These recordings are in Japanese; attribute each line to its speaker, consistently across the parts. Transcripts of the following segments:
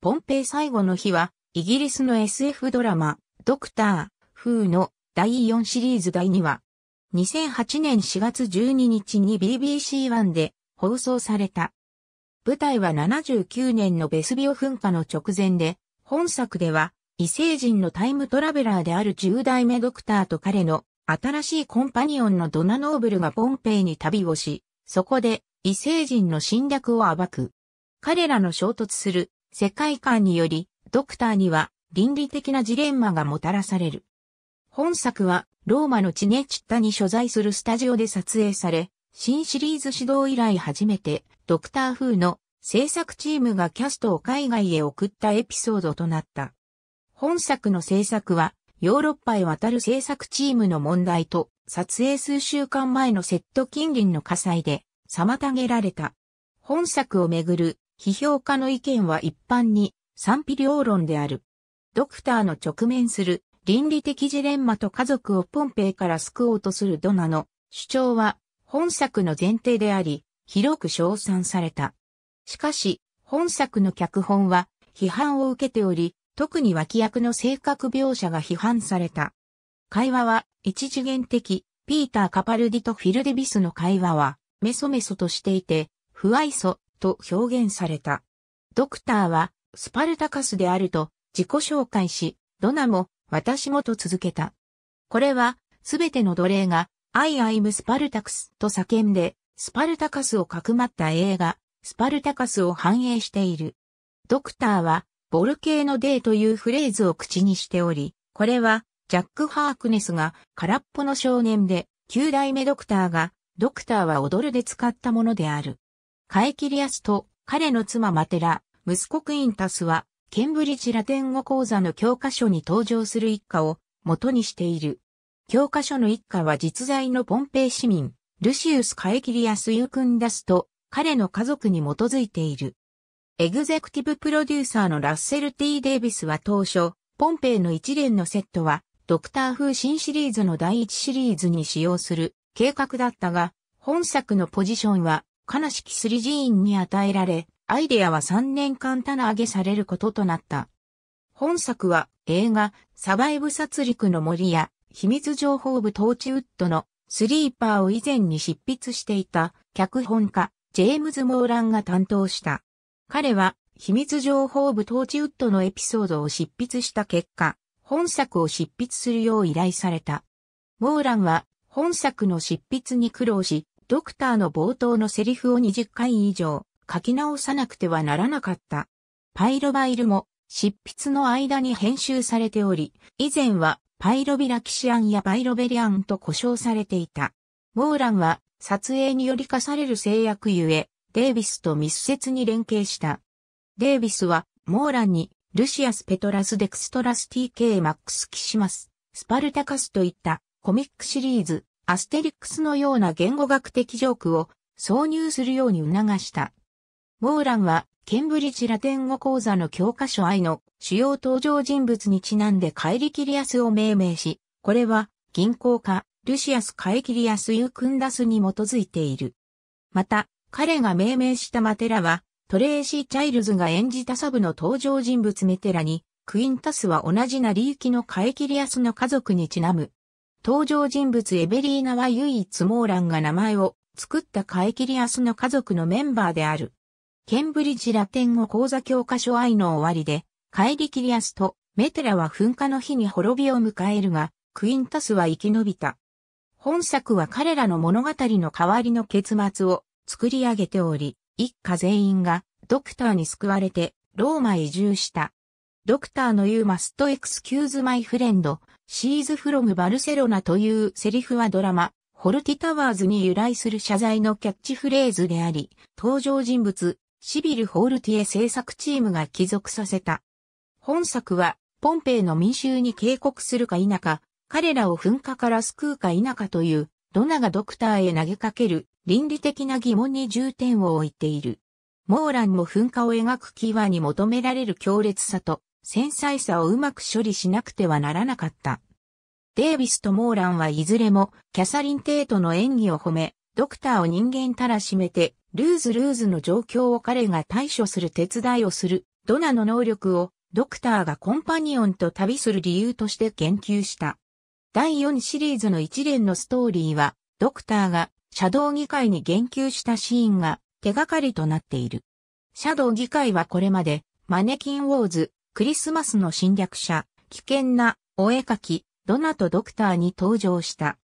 Speaker 1: ポンペイ最後の日は、イギリスの SF ドラマ、ドクター、風の第4シリーズ第2話。2008年4月12日に BBC1 で放送された。舞台は79年のベスビオ噴火の直前で、本作では異星人のタイムトラベラーである10代目ドクターと彼の新しいコンパニオンのドナノーブルがポンペイに旅をし、そこで異星人の侵略を暴く。彼らの衝突する世界観により、ドクターには倫理的なジレンマがもたらされる。本作は、ローマのチネチッタに所在するスタジオで撮影され、新シリーズ始動以来初めて、ドクター風の制作チームがキャストを海外へ送ったエピソードとなった。本作の制作は、ヨーロッパへ渡る制作チームの問題と、撮影数週間前のセット近隣の火災で、妨げられた。本作をめぐる批評家の意見は一般に賛否両論である。ドクターの直面する倫理的ジレンマと家族をポンペイから救おうとするドナの主張は本作の前提であり、広く称賛された。しかし、本作の脚本は批判を受けており、特に脇役の性格描写が批判された。会話は一次元的、ピーター・カパルディとフィルデビスの会話はメソメソとしていて、不愛想、と表現された。ドクターはスパルタカスであると自己紹介し、ドナも私もと続けた。これはすべての奴隷がアイアイムスパルタクスと叫んでスパルタカスをかくまった映画スパルタカスを反映している。ドクターはボルケーノデーというフレーズを口にしており、これはジャック・ハークネスが空っぽの少年で9代目ドクターがドクターは踊るで使ったものである。カエキリアスと彼の妻マテラ、息子クインタスは、ケンブリッジラテン語講座の教科書に登場する一家を元にしている。教科書の一家は実在のポンペイ市民、ルシウス・カエキリアス・ユクンダスと彼の家族に基づいている。エグゼクティブプロデューサーのラッセル・テーデイビスは当初、ポンペイの一連のセットは、ドクター風新シリーズの第一シリーズに使用する計画だったが、本作のポジションは悲しきスーンに与えられ、アイデアは3年間棚上げされることとなった。本作は映画サバイブ殺戮の森や秘密情報部トーチウッドのスリーパーを以前に執筆していた脚本家ジェームズ・モーランが担当した。彼は秘密情報部トーチウッドのエピソードを執筆した結果、本作を執筆するよう依頼された。モーランは本作の執筆に苦労し、ドクターの冒頭のセリフを20回以上書き直さなくてはならなかった。パイロバイルも執筆の間に編集されており、以前はパイロビラキシアンやパイロベリアンと呼称されていた。モーランは撮影により課される制約ゆえ、デイビスと密接に連携した。デイビスは、モーランに、ルシアス・ペトラス・デクストラス TK マックス・キシマス、スパルタカスといったコミックシリーズ、アステリックスのような言語学的ジョークを挿入するように促した。モーランは、ケンブリッジラテン語講座の教科書愛の主要登場人物にちなんでカイリキリアスを命名し、これは銀行家、ルシアス・カイキリアス・ユークンダスに基づいている。また、彼が命名したマテラは、トレーシー・チャイルズが演じたサブの登場人物メテラに、クインタスは同じなりゆきのカイキリアスの家族にちなむ。登場人物エベリーナは唯一モーランが名前を作ったカエキリアスの家族のメンバーである。ケンブリッジラテン語講座教科書愛の終わりで、カエリキリアスとメテラは噴火の日に滅びを迎えるが、クインタスは生き延びた。本作は彼らの物語の代わりの結末を作り上げており、一家全員がドクターに救われてローマへ移住した。ドクターの言うマストエクスキューズマイフレンドシーズフロムバルセロナというセリフはドラマ、ホルティタワーズに由来する謝罪のキャッチフレーズであり、登場人物、シビル・ホールティエ制作チームが帰属させた。本作は、ポンペイの民衆に警告するか否か、彼らを噴火から救うか否かという、ドナがドクターへ投げかける倫理的な疑問に重点を置いている。モーランも噴火を描くキーワに求められる強烈さと、繊細さをうまく処理しなくてはならなかった。デイビスとモーランはいずれもキャサリン・テイトの演技を褒め、ドクターを人間たらしめて、ルーズルーズの状況を彼が対処する手伝いをする、ドナの能力をドクターがコンパニオンと旅する理由として言及した。第4シリーズの一連のストーリーは、ドクターがシャドウ議会に言及したシーンが手がかりとなっている。シャドウ議会はこれまでマネキンウォーズ、クリスマスの侵略者、危険なお絵描き、ドナとドクターに登場した。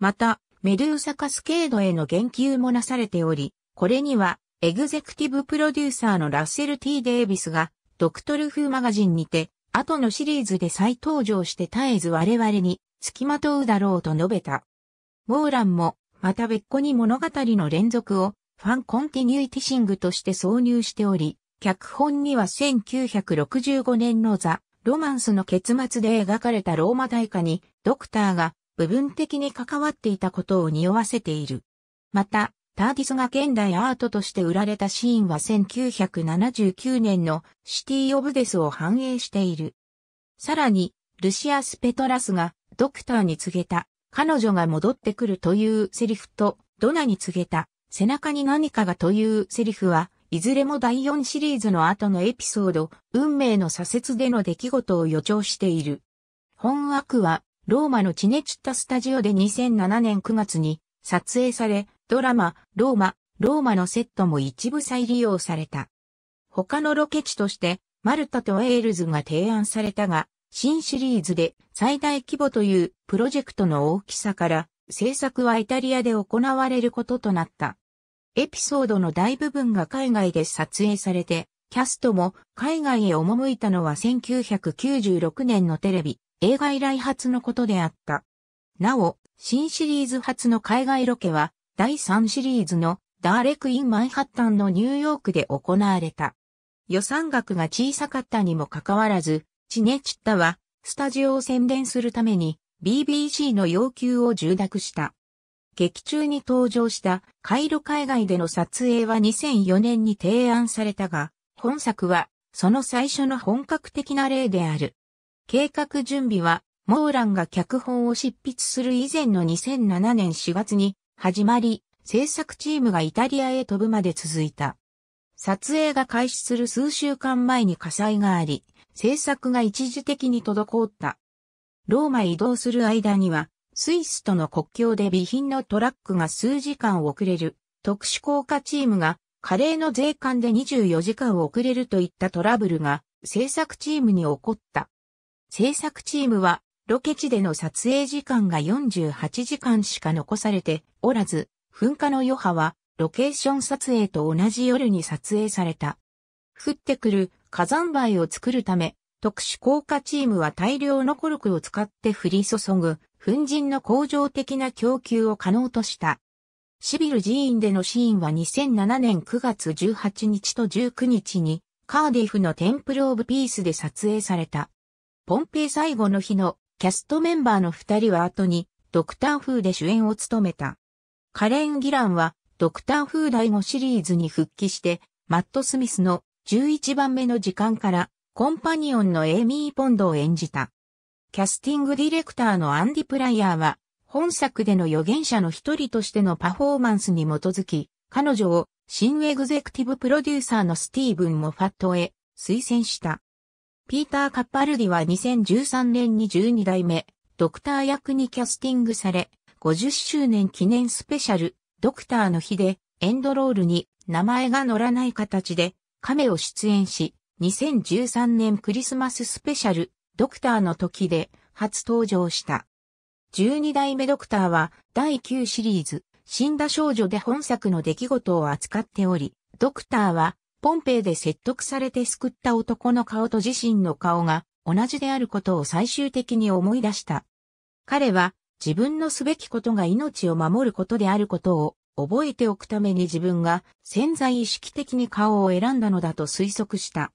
Speaker 1: また、メドゥーサカスケードへの言及もなされており、これには、エグゼクティブプロデューサーのラッセル・ T・ デイビスが、ドクトル・フーマガジンにて、後のシリーズで再登場して絶えず我々に、付きまとうだろうと述べた。モーランも、また別個に物語の連続を、ファンコンティニューティシングとして挿入しており、脚本には1965年のザ・ロマンスの結末で描かれたローマ大火にドクターが部分的に関わっていたことを匂わせている。また、ターディスが現代アートとして売られたシーンは1979年のシティ・オブ・デスを反映している。さらに、ルシアス・ペトラスがドクターに告げた、彼女が戻ってくるというセリフと、ドナに告げた、背中に何かがというセリフは、いずれも第4シリーズの後のエピソード、運命の左折での出来事を予兆している。本枠は、ローマのチネチッタスタジオで2007年9月に撮影され、ドラマ、ローマ、ローマのセットも一部再利用された。他のロケ地として、マルタとエールズが提案されたが、新シリーズで最大規模というプロジェクトの大きさから、制作はイタリアで行われることとなった。エピソードの大部分が海外で撮影されて、キャストも海外へ赴いたのは1996年のテレビ、映画以来初のことであった。なお、新シリーズ初の海外ロケは、第3シリーズのダーレクインマンハッタンのニューヨークで行われた。予算額が小さかったにもかかわらず、チネチッタは、スタジオを宣伝するために、BBC の要求を受諾した。劇中に登場したカイロ海外での撮影は2004年に提案されたが、本作はその最初の本格的な例である。計画準備は、モーランが脚本を執筆する以前の2007年4月に始まり、制作チームがイタリアへ飛ぶまで続いた。撮影が開始する数週間前に火災があり、制作が一時的に滞った。ローマへ移動する間には、スイスとの国境で備品のトラックが数時間遅れる、特殊効果チームが、カレーの税関で24時間遅れるといったトラブルが、制作チームに起こった。制作チームは、ロケ地での撮影時間が48時間しか残されておらず、噴火の余波は、ロケーション撮影と同じ夜に撮影された。降ってくる火山灰を作るため、特殊効果チームは大量のコルクを使って降り注ぐ粉塵の恒常的な供給を可能とした。シビル寺院でのシーンは2007年9月18日と19日にカーディフのテンプル・オブ・ピースで撮影された。ポンペイ最後の日のキャストメンバーの二人は後にドクターフーで主演を務めた。カレン・ギランはドクターフー第5シリーズに復帰してマット・スミスの11番目の時間からコンパニオンのエイミー・ポンドを演じた。キャスティングディレクターのアンディ・プライヤーは、本作での預言者の一人としてのパフォーマンスに基づき、彼女を新エグゼクティブプロデューサーのスティーブン・モファットへ推薦した。ピーター・カッパルディは2013年に12代目、ドクター役にキャスティングされ、50周年記念スペシャル、ドクターの日で、エンドロールに名前が載らない形で、亀を出演し、2013年クリスマススペシャル、ドクターの時で初登場した。12代目ドクターは第9シリーズ、死んだ少女で本作の出来事を扱っており、ドクターはポンペイで説得されて救った男の顔と自身の顔が同じであることを最終的に思い出した。彼は自分のすべきことが命を守ることであることを覚えておくために自分が潜在意識的に顔を選んだのだと推測した。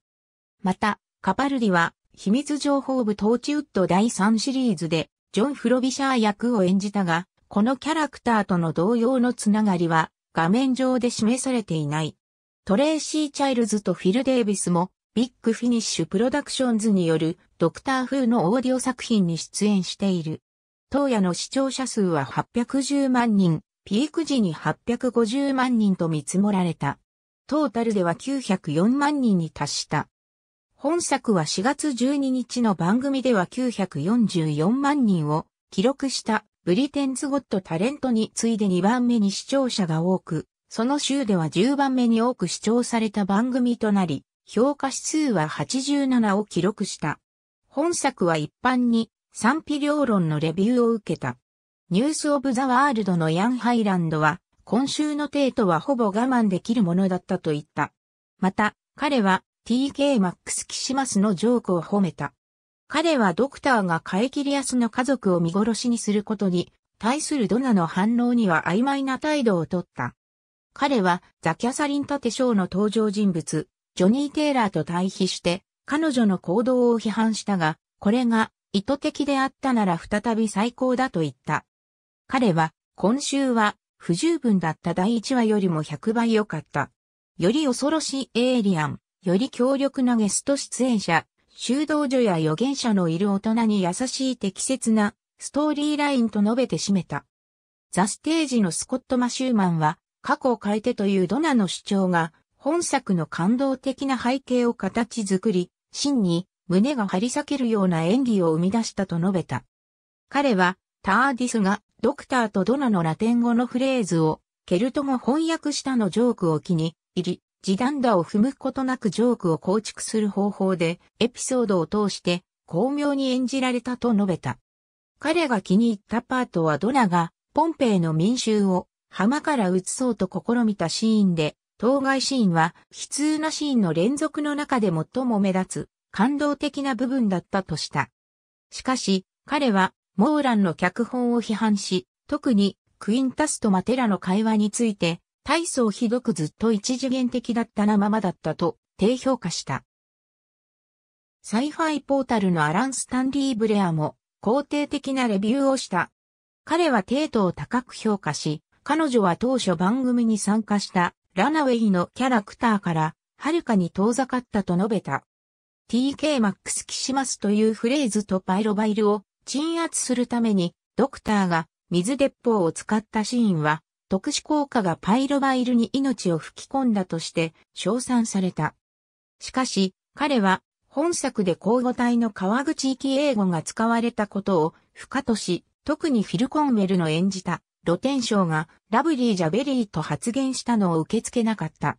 Speaker 1: また、カパルディは秘密情報部トーチウッド第3シリーズで、ジョン・フロビシャー役を演じたが、このキャラクターとの同様のつながりは、画面上で示されていない。トレーシー・チャイルズとフィル・デイビスも、ビッグフィニッシュプロダクションズによるドクター風のオーディオ作品に出演している。当夜の視聴者数は810万人、ピーク時に850万人と見積もられた。トータルでは904万人に達した。本作は4月12日の番組では944万人を記録したブリテンズ・ゴット・タレントに次いで2番目に視聴者が多く、その週では10番目に多く視聴された番組となり、評価指数は87を記録した。本作は一般に賛否両論のレビューを受けた。ニュース・オブ・ザ・ワールドのヤン・ハイランドは、今週のテートはほぼ我慢できるものだったと言った。また、彼は、TK マックス・キシマスのジョークを褒めた。彼はドクターがカエキリアスの家族を見殺しにすることに対するドナの反応には曖昧な態度をとった。彼はザ・キャサリン・タテショーの登場人物、ジョニー・テイラーと対比して彼女の行動を批判したが、これが意図的であったなら再び最高だと言った。彼は今週は不十分だった第1話よりも100倍良かった。より恐ろしいエイリアン。より強力なゲスト出演者、修道女や預言者のいる大人に優しい適切なストーリーラインと述べて締めた。ザ・ステージのスコット・マシューマンは、過去を変えてというドナの主張が、本作の感動的な背景を形作り、真に胸が張り裂けるような演技を生み出したと述べた。彼は、ターディスがドクターとドナのラテン語のフレーズをケルト語翻訳したのジョークを気に入り、時短打を踏むことなくジョークを構築する方法で、エピソードを通して巧妙に演じられたと述べた。彼が気に入ったパートはドラが、ポンペイの民衆を浜から移そうと試みたシーンで、当該シーンは悲痛なシーンの連続の中で最も目立つ感動的な部分だったとした。しかし、彼はモーランの脚本を批判し、特にクインタスとマテラの会話について大層ひどくずっと一次元的だったなままだったと低評価した。サイファイポータルのアラン・スタンリー・ブレアも肯定的なレビューをした。彼はテートを高く評価し、彼女は当初番組に参加したラナウェイのキャラクターからはるかに遠ざかったと述べた。TK マックスキシマスというフレーズとパイロバイルを鎮圧するためにドクターが水鉄砲を使ったシーンは特殊効果がパイロバイルに命を吹き込んだとして称賛された。しかし、彼は本作で交互体の川口域英語が使われたことを不可とし、特にフィル・コンウェルの演じた露天賞がラブリー・ジャベリーと発言したのを受け付けなかった。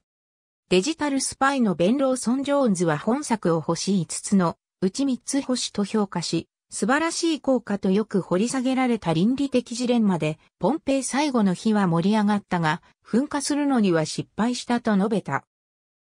Speaker 1: デジタルスパイのベンローソン・ジョーンズは本作を星5つのうち3つ星と評価し、素晴らしい効果とよく掘り下げられた倫理的ジレンマで、ポンペイ最後の日は盛り上がったが、噴火するのには失敗したと述べた。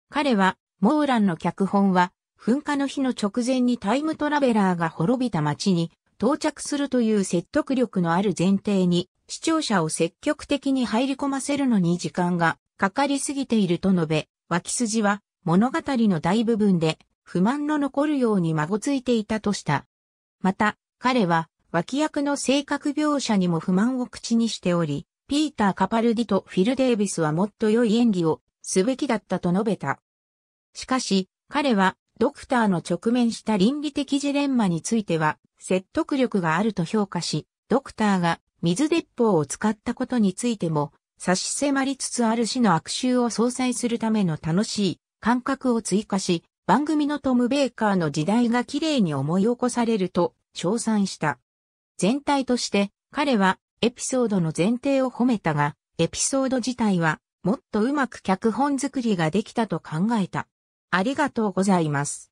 Speaker 1: 彼は、モーランの脚本は、噴火の日の直前にタイムトラベラーが滅びた街に到着するという説得力のある前提に、視聴者を積極的に入り込ませるのに時間がかかりすぎていると述べ、脇筋は物語の大部分で不満の残るように孫ついていたとした。また、彼は脇役の性格描写にも不満を口にしており、ピーター・カパルディとフィル・デイビスはもっと良い演技をすべきだったと述べた。しかし、彼はドクターの直面した倫理的ジレンマについては説得力があると評価し、ドクターが水鉄砲を使ったことについても差し迫りつつある死の悪臭を相殺するための楽しい感覚を追加し、番組のトム・ベイカーの時代が綺麗に思い起こされると称賛した。全体として彼はエピソードの前提を褒めたが、エピソード自体はもっとうまく脚本作りができたと考えた。ありがとうございます。